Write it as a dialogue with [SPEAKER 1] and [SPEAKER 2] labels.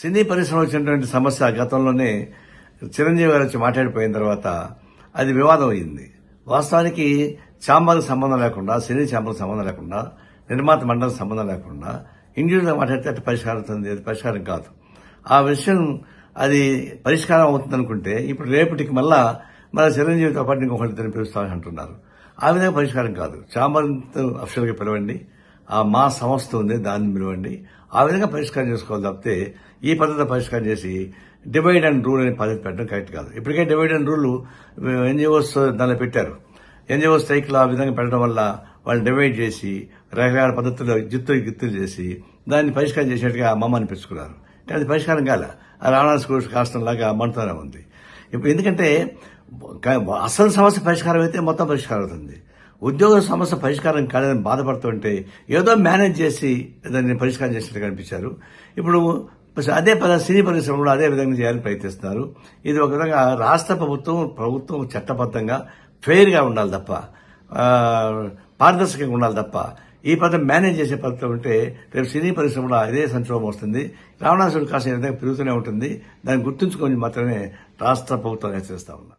[SPEAKER 1] సినీ పరిశ్రమ వచ్చినటువంటి సమస్య గతంలోనే చిరంజీవి గారు వచ్చి మాట్లాడిపోయిన తర్వాత అది వివాదం అయింది వాస్తవానికి చాంబర్ సంబంధం లేకుండా సినీ చాంబర్ సంబంధం లేకుండా నిర్మాత మండలం సంబంధం లేకుండా ఇండివిజువల్గా మాట్లాడితే అటు పరిష్కారం అవుతుంది అది పరిష్కారం కాదు ఆ విషయం అది పరిష్కారం అవుతుంది అనుకుంటే ఇప్పుడు రేపటికి మళ్ళా మన చిరంజీవితో పాటు ఇంకొకటి పిలుస్తామని అంటున్నారు ఆ విధంగా పరిష్కారం కాదు చాంబర్ అఫీషియల్గా పిలవండి మా సంస్థ ఉంది దాన్ని పిలవండి ఆ విధంగా పరిష్కారం చేసుకోవాలి తప్పితే ఈ పద్ధతి పరిష్కారం చేసి డివైడ్ అండ్ రూల్ అనే పద్ధతి పెట్టడం కరెక్ట్ కాదు ఇప్పటికే డివైడ్ అండ్ రూల్ ఎన్జిఓస్ దానిలో పెట్టారు ఎన్జిఓ స్ట్రైక్లో ఆ విధంగా పెట్టడం వల్ల వాళ్ళు డివైడ్ చేసి రకరకాల పద్ధతుల్లో జిత్తులు గిత్తులు చేసి దాన్ని పరిష్కారం చేసినట్టుగా మమ్మ అనిపించుకున్నారు అది పరిష్కారం కాల అది రావణాస్ కాస్తం లాగా మంటనే ఉంది ఇప్పుడు ఎందుకంటే అసలు సమస్య పరిష్కారం అయితే మొత్తం పరిష్కారం అవుతుంది ఉద్యోగ సమస్య పరిష్కారం కాలేదని బాధపడుతుంటే ఏదో మేనేజ్ చేసి దాన్ని పరిష్కారం చేసినట్టు కనిపించారు ఇప్పుడు అదే పద సినీ పరిశ్రమలో అదే విధంగా చేయాలని ప్రయత్నిస్తున్నారు ఇది ఒక విధంగా రాష్ట్ర ప్రభుత్వం ప్రభుత్వం చట్టబద్ధంగా ఫెయిర్గా ఉండాలి తప్ప పారదర్శకంగా ఉండాలి తప్ప ఈ పదం మేనేజ్ చేసే పద్ధతి ఉంటే రేపు సినీ పరిశ్రమలో అదే సంక్షోభం వస్తుంది రావణాసుడు కాసిన విధంగా పెరుగుతూనే ఉంటుంది దాన్ని గుర్తుంచుకొని మాత్రమే రాష్ట్ర ప్రభుత్వం హెచ్చరిస్తా ఉన్నారు